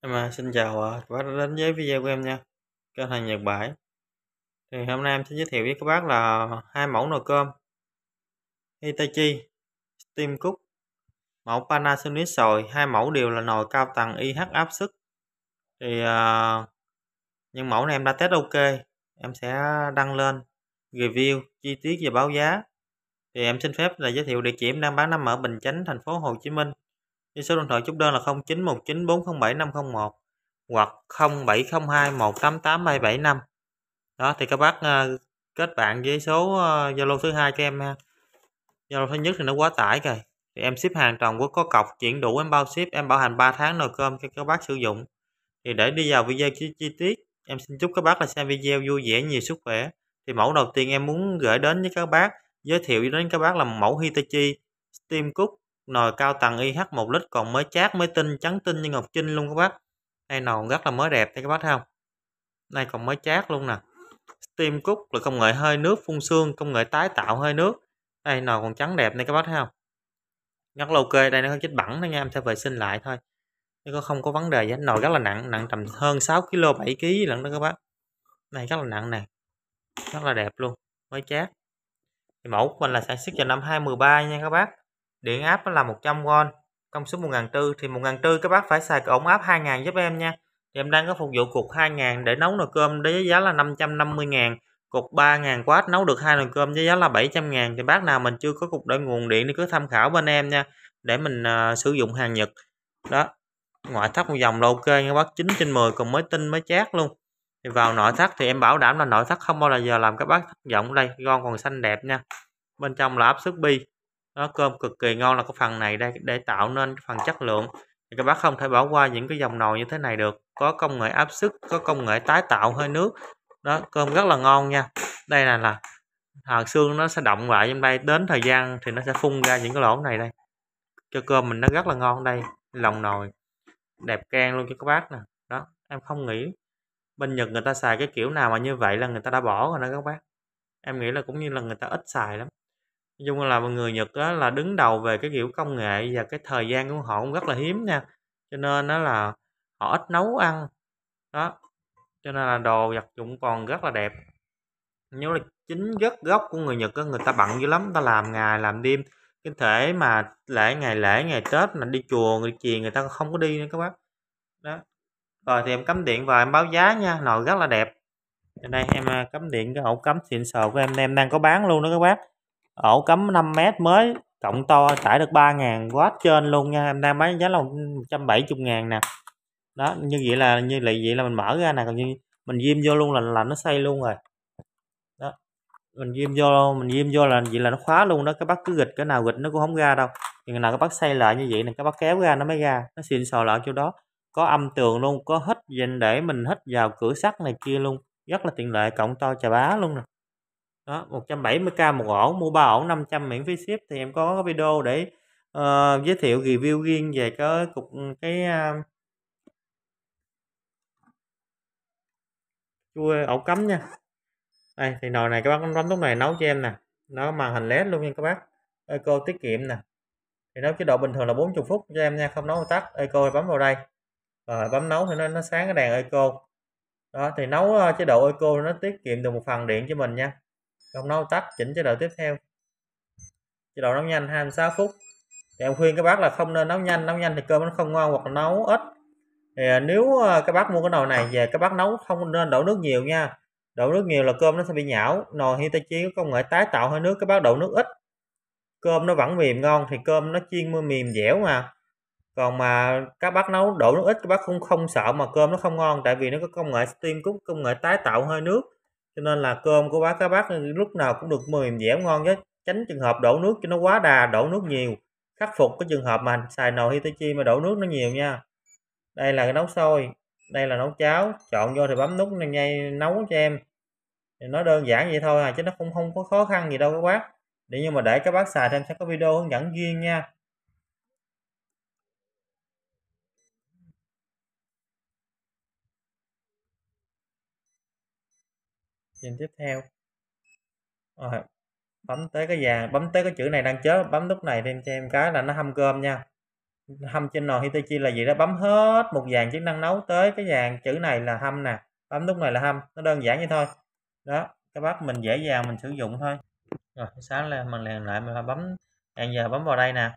Em à, xin chào và đến với video của em nha Kênh hàng Nhật Bãi Thì hôm nay em sẽ giới thiệu với các bác là hai mẫu nồi cơm Hitachi Steam Cook Mẫu Panasonic sồi, hai mẫu đều là nồi cao tầng IH áp suất Thì uh, những mẫu này em đã test ok Em sẽ đăng lên review chi tiết về báo giá Thì em xin phép là giới thiệu địa chỉ em đang bán nằm ở Bình Chánh, thành phố Hồ Chí Minh với số điện thoại chúc đơn là 0919407501 hoặc 0702188775 đó thì các bác uh, kết bạn với số ờ, Zalo uh, thứ hai cho em ha Zalo thứ nhất thì nó quá tải rồi thì em ship hàng toàn quốc có cọc chuyển đủ em bao ship em bảo hành 3 tháng nồi cơm cho các bác sử dụng thì để đi vào video chi, chi tiết em xin chúc các bác là xem video vui vẻ nhiều sức khỏe thì mẫu đầu tiên em muốn gửi đến với các bác giới thiệu đến các bác là mẫu Hitachi Steam Cook nồi cao tầng IH 1 lít còn mới chát mới tinh trắng tinh như ngọc trinh luôn các bác đây nồi rất là mới đẹp thấy các bác thấy không đây còn mới chát luôn nè steam cúc là công nghệ hơi nước phun xương công nghệ tái tạo hơi nước đây nồi còn trắng đẹp này các bác thấy không rất là ok đây nó hơi chích bẩn đấy nha em sẽ vệ sinh lại thôi chứ có không có vấn đề gì hết nồi rất là nặng nặng tầm hơn 6 kg 7 kg lận đó các bác này rất là nặng nè rất là đẹp luôn mới chát mẫu của mình là sản xuất vào năm 2013 nha các bác điện áp là 100V công suất 1400 thì 1400 các bác phải xài cái ống áp 2000 giúp em nha thì em đang có phục vụ cục 2000 để nấu nồi cơm với giá là 550.000 cục 3.000W nấu được hai nồi cơm với giá là 700.000 thì bác nào mình chưa có cục để nguồn điện thì cứ tham khảo bên em nha để mình uh, sử dụng hàng Nhật đó ngoại thất một dòng là ok nha bác 9 trên 10 còn mới tinh mới chát luôn thì vào nội thất thì em bảo đảm là nội thất không bao giờ làm các bác thất vọng đây gon còn xanh đẹp nha bên trong là áp suất bi nó cơm cực kỳ ngon là cái phần này đây để tạo nên cái phần chất lượng thì các bác không thể bỏ qua những cái dòng nồi như thế này được có công nghệ áp suất có công nghệ tái tạo hơi nước đó cơm rất là ngon nha đây là là hạt xương nó sẽ động lại trong đây đến thời gian thì nó sẽ phun ra những cái lỗ này đây cho cơm mình nó rất là ngon đây lòng nồi đẹp can luôn cho các bác nè đó em không nghĩ bên Nhật người ta xài cái kiểu nào mà như vậy là người ta đã bỏ rồi đó các bác em nghĩ là cũng như là người ta ít xài lắm nói chung là người Nhật đó là đứng đầu về cái kiểu công nghệ và cái thời gian của họ cũng rất là hiếm nha cho nên đó là họ ít nấu ăn đó cho nên là đồ vật dụng còn rất là đẹp nếu là chính rất gốc của người Nhật á, người ta bận dữ lắm ta làm ngày làm đêm cái thể mà lễ ngày lễ ngày Tết là đi chùa người chiền người ta không có đi nữa các bác đó rồi thì em cắm điện và em báo giá nha nồi rất là đẹp đây em à, cắm điện cái ổ cắm xịn sò của em em đang có bán luôn đó các bác ổ cắm 5 mét mới cộng to tải được 3.000W trên luôn nha em đang bán giá là 170 ngàn nè đó như vậy là như vậy vậy là mình mở ra nè còn như mình diêm vô luôn là là nó xây luôn rồi đó mình diêm vô mình diêm vô là vậy là nó khóa luôn đó Các bác cứ gịch cái nào gịch nó cũng không ra đâu chừng nào các bác xây lại như vậy là các bác kéo ra nó mới ra nó xin sò lại chỗ đó có âm tường luôn có hít dành để mình hít vào cửa sắt này kia luôn rất là tiện lợi cộng to chà bá luôn nè đó 170k một ổ, mua ba ổ 500 miễn phí ship thì em có cái video để uh, giới thiệu review riêng về cái cục ừ, cái uh, ổ cấm nha đây thì nồi này các bác bấm lúc này nấu cho em nè nó màn hình led luôn nha các bác eco tiết kiệm nè thì nấu chế độ bình thường là 40 phút cho em nha không nấu tắt eco bấm vào đây rồi bấm nấu thì nó nó sáng cái đèn eco đó thì nấu ờ, chế độ eco nó tiết kiệm được một phần điện cho mình nha cộng nâu tắt chỉnh chế độ tiếp theo chế độ nấu nhanh 26 phút thì em khuyên các bác là không nên nấu nhanh nấu nhanh thì cơm nó không ngon hoặc là nấu ít thì à, nếu à, các bác mua cái nồi này về các bác nấu không nên đổ nước nhiều nha đổ nước nhiều là cơm nó sẽ bị nhão nồi Hitachi có công nghệ tái tạo hơi nước các bác đổ nước ít cơm nó vẫn mềm ngon thì cơm nó chiên mềm dẻo mà còn mà các bác nấu đổ nước ít các bác không không sợ mà cơm nó không ngon tại vì nó có công nghệ steam cook công nghệ tái tạo hơi nước cho nên là cơm của bác các bác lúc nào cũng được mềm dẻo ngon chứ tránh trường hợp đổ nước cho nó quá đà đổ nước nhiều khắc phục cái trường hợp mà xài nồi Hitachi mà đổ nước nó nhiều nha đây là cái nấu sôi đây là nấu cháo chọn vô thì bấm nút này ngay nấu cho em thì nó đơn giản vậy thôi à chứ nó không không có khó khăn gì đâu các bác để nhưng mà để các bác xài thêm sẽ có video hướng dẫn riêng nha nhìn tiếp theo rồi bấm tới cái dàn bấm tới cái chữ này đang chết bấm nút này thêm cho em cái là nó hâm cơm nha hâm trên nồi Hitachi là gì đó bấm hết một dàn chức năng nấu tới cái dàn chữ này là hâm nè bấm nút này là hâm nó đơn giản như thôi đó cái bát mình dễ dàng mình sử dụng thôi rồi sáng lên mình liền lại mình bấm hẹn giờ bấm vào đây nè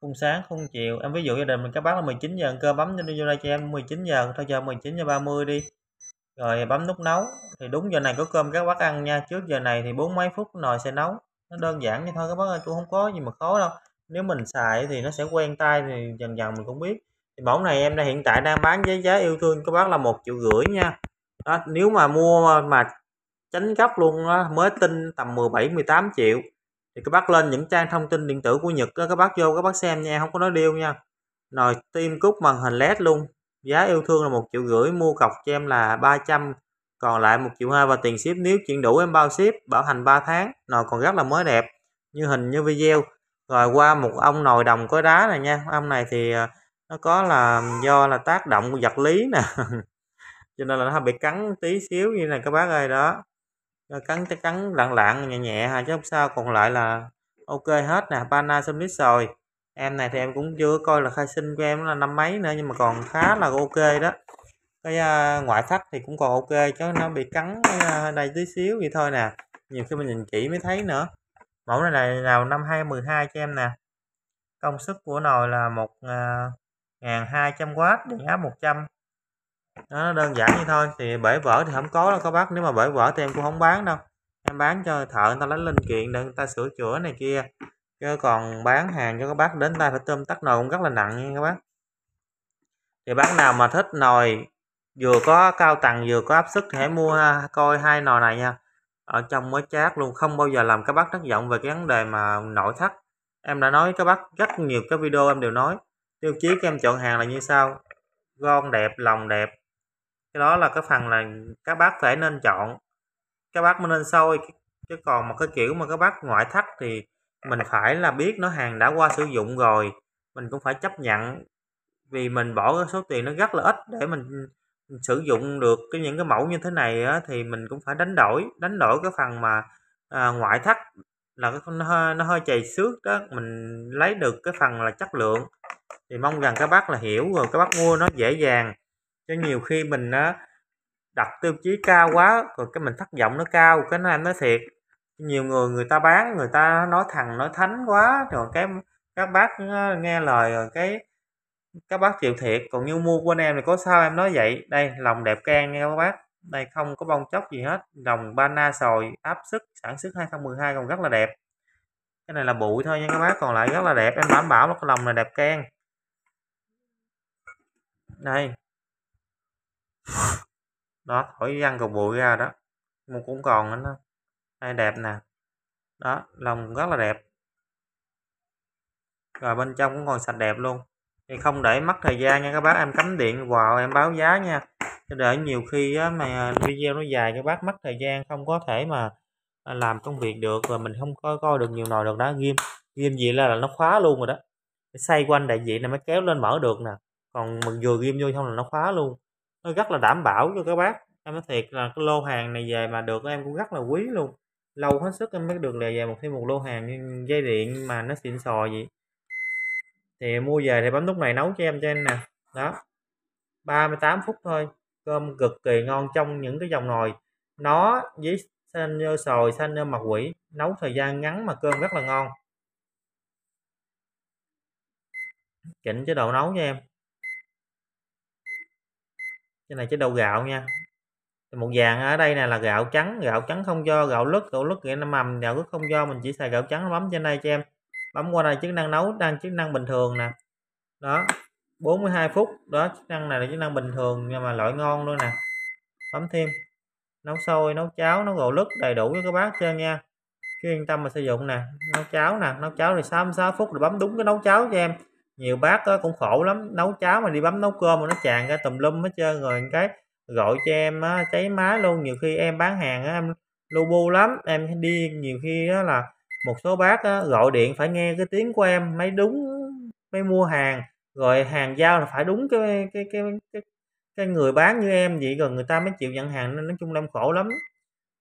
khung sáng khung chiều em ví dụ gia đình mình các bác là 19 giờ ăn cơm bấm vô đây cho em 19 giờ thôi giờ 19 giờ 30 đi rồi bấm nút nấu thì đúng giờ này có cơm các bác ăn nha trước giờ này thì bốn mấy phút nồi sẽ nấu nó đơn giản như thôi các bác ơi cũng không có gì mà khó đâu nếu mình xài thì nó sẽ quen tay thì dần dần mình cũng biết thì mẫu này em đang hiện tại đang bán với giá yêu thương các bác là một triệu rưỡi nha đó, nếu mà mua mà tránh gấp luôn đó, mới tin tầm 17 18 triệu thì các bác lên những trang thông tin điện tử của Nhật đó các bác vô các bác xem nha không có nói điêu nha nồi tim cúc màn hình led luôn giá yêu thương là một triệu rưỡi mua cọc cho em là 300 còn lại một triệu hai và tiền ship nếu chuyển đủ em bao ship bảo hành 3 tháng nồi còn rất là mới đẹp như hình như video rồi qua một ông nồi đồng có đá này nha ông này thì ờ, nó có là do là tác động của vật lý nè cho nên là nó bị cắn tí xíu như này các bác ơi đó nó cắn cắn lạng lạng nhẹ nhẹ ha chứ không sao còn lại là ok hết nè pana xong rồi em này thì em cũng chưa coi là khai sinh của em là năm mấy nữa nhưng mà còn khá là ok đó cái uh, ngoại thất thì cũng còn ok chứ nó bị cắn uh, đây tí xíu vậy thôi nè nhiều khi mình nhìn kỹ mới thấy nữa mẫu này là nào năm 2012 cho em nè công suất của nồi là một à, ngàn hai trăm w điện áp 100 nó đơn giản như thôi thì bể vỡ thì không có đâu các bác nếu mà bể vỡ thì em cũng không bán đâu em bán cho thợ người ta lấy linh kiện để người ta sửa chữa này kia chứ còn bán hàng cho các bác đến đây phải tôm tắt nồi cũng rất là nặng nha các bác thì bác nào mà thích nồi vừa có cao tầng vừa có áp suất thì hãy mua ha, coi hai nồi này nha ở trong mới chát luôn không bao giờ làm các bác thất vọng về cái vấn đề mà nội thất em đã nói với các bác rất nhiều các video em đều nói tiêu chí các em chọn hàng là như sau gon đẹp lòng đẹp cái đó là cái phần là các bác phải nên chọn các bác mới nên sôi chứ còn một cái kiểu mà các bác ngoại thất thì mình phải là biết nó hàng đã qua sử dụng rồi mình cũng phải chấp nhận vì mình bỏ cái số tiền nó rất là ít để mình sử dụng được cái những cái mẫu như thế này á, thì mình cũng phải đánh đổi đánh đổi cái phần mà à, ngoại thất là cái nó hơi, nó hơi chày xước đó mình lấy được cái phần là chất lượng thì mong rằng các bác là hiểu rồi các bác mua nó dễ dàng cho nhiều khi mình á, đặt tiêu chí cao quá rồi cái mình thất vọng nó cao cái nó em nói thiệt nhiều người người ta bán người ta nói thằng nói thánh quá rồi cái các bác ờ, nghe lời rồi cái các bác chịu thiệt còn như mua của anh em thì có sao em nói vậy đây lòng đẹp can nghe các bác đây không có bong chóc gì hết đồng bana sồi áp sức sản xuất 2012 còn rất là đẹp cái này là bụi thôi nha các bác còn lại rất là đẹp em đảm bảo là cái lòng này đẹp can đây đó thổi răng cầu bụi ra đó mà cũng còn nữa đây đẹp nè đó lòng rất là đẹp rồi bên trong cũng còn sạch đẹp luôn thì không để mất thời gian nha các bác em cắm điện vào em báo giá nha để nhiều khi á, mà video nó dài các bác mất thời gian không có thể mà à, làm công việc được và mình không có coi được nhiều nồi được đó ghim ghim gì là, là nó khóa luôn rồi đó xây quanh đại diện này mới kéo lên mở được nè còn mình vừa ghim vô xong là nó khóa luôn nó rất là đảm bảo cho các bác em nói thiệt là cái lô hàng này về mà được em cũng rất là quý luôn lâu hết sức em mới được là về một thêm một lô hàng dây điện mà nó xịn sò vậy thì mua về thì bấm nút này nấu cho em cho anh nè đó 38 phút thôi cơm cực kỳ ngon trong những cái dòng nồi nó với xanh nhơ sồi xanh nhơ mặt quỷ nấu thời gian ngắn mà cơm rất là ngon chỉnh chế độ nấu nha em cái này chế độ gạo nha một dạng ở đây này là gạo trắng gạo trắng không cho gạo lứt gạo lứt nghĩa nó mầm gạo lứt không cho mình chỉ xài gạo trắng bấm trên đây cho em bấm qua đây chức năng nấu đang chức năng bình thường nè đó 42 phút đó chức năng này là chức năng bình thường nhưng mà loại ngon luôn nè bấm thêm nấu sôi nấu cháo nấu gạo lứt đầy đủ với các bác chơi nha cứ yên tâm mà sử dụng nè nấu cháo nè nấu cháo thì 66 phút rồi bấm đúng cái nấu cháo cho em nhiều bác cũng khổ lắm nấu cháo mà đi bấm nấu cơm mà nó tràn ra tùm lum hết trơn rồi cái gọi cho em á cháy máy luôn nhiều khi em bán hàng á em lu bu lắm em đi nhiều khi á là một số bác á, gọi điện phải nghe cái tiếng của em mới đúng mới mua hàng rồi hàng giao là phải đúng cái cái cái cái, cái người bán như em vậy rồi người ta mới chịu nhận hàng nên nói chung là em khổ lắm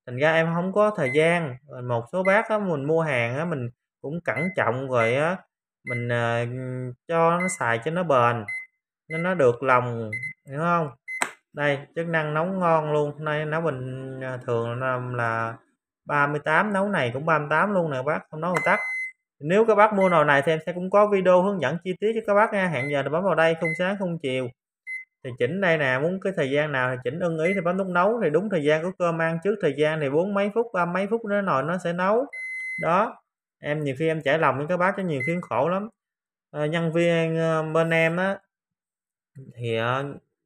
thành ra em không có thời gian một số bác á, mình mua hàng á, mình cũng cẩn trọng rồi á mình uh, cho nó xài cho nó bền nên nó được lòng hiểu không đây chức năng nấu ngon luôn nay nấu bình à, thường làm là 38 nấu này cũng 38 luôn nè bác không nấu tắt nếu các bác mua nồi này thì em sẽ cũng có video hướng dẫn chi tiết cho các bác nha hẹn giờ thì bấm vào đây không sáng không chiều thì chỉnh đây nè muốn cái thời gian nào thì chỉnh ưng ý thì bấm nút nấu thì đúng thời gian của cơm ăn trước thời gian thì bốn mấy phút ba mấy phút nữa nồi nó sẽ nấu đó em nhiều khi em trải lòng với các bác cho nhiều khi khổ lắm à, nhân viên ờ, bên em á thì ờ,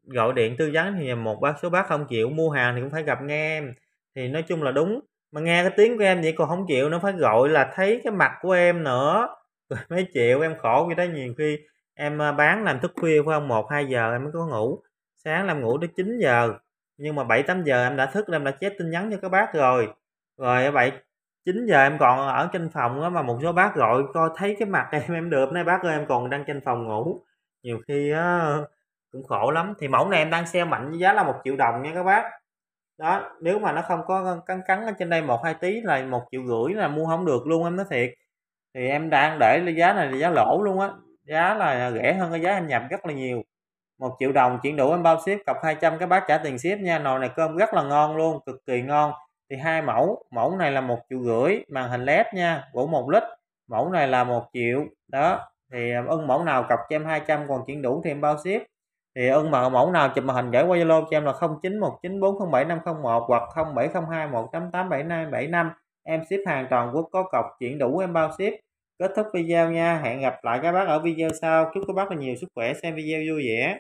gọi điện tư vấn thì một bác số bác không chịu mua hàng thì cũng phải gặp nghe em thì nói chung là đúng mà nghe cái tiếng của em vậy còn không chịu nó phải gọi là thấy cái mặt của em nữa mấy chịu em khổ như đó nhiều khi em à, bán làm thức khuya phải không một hai giờ em mới có ngủ sáng làm ngủ tới 9 giờ nhưng mà bảy tám giờ em đã thức em đã chép tin nhắn cho các bác rồi rồi vậy 9 giờ em còn ở trên phòng đó mà một số bác gọi coi thấy cái mặt em em được nay bác ơi em còn đang trên phòng ngủ nhiều khi á cũng khổ lắm thì mẫu này em đang sale mạnh giá là một triệu đồng nha các bác đó nếu mà nó không có cắn cắn ở trên đây một hai tí là một triệu rưỡi là mua không được luôn em nói thiệt thì em đang để giá này là giá lỗ luôn á giá là rẻ hơn cái giá em nhập rất là nhiều một triệu đồng chuyển đủ em bao ship cọc 200 các bác trả tiền ship nha nồi này cơm rất là ngon luôn cực kỳ ngon thì hai mẫu mẫu này là một triệu rưỡi màn hình led nha gỗ một lít mẫu này là một triệu đó thì ờ, ưng mẫu nào cọc cho em 200 còn chuyển đủ thì em bao ship thì ưng mà mẫu nào chụp màn hình gửi qua Zalo cho em là 0919407501 hoặc 0702188775 em ship hàng toàn quốc có cọc chuyển đủ em bao ship kết thúc video nha hẹn gặp lại các bác ở video sau chúc các bác là nhiều sức khỏe xem video vui vẻ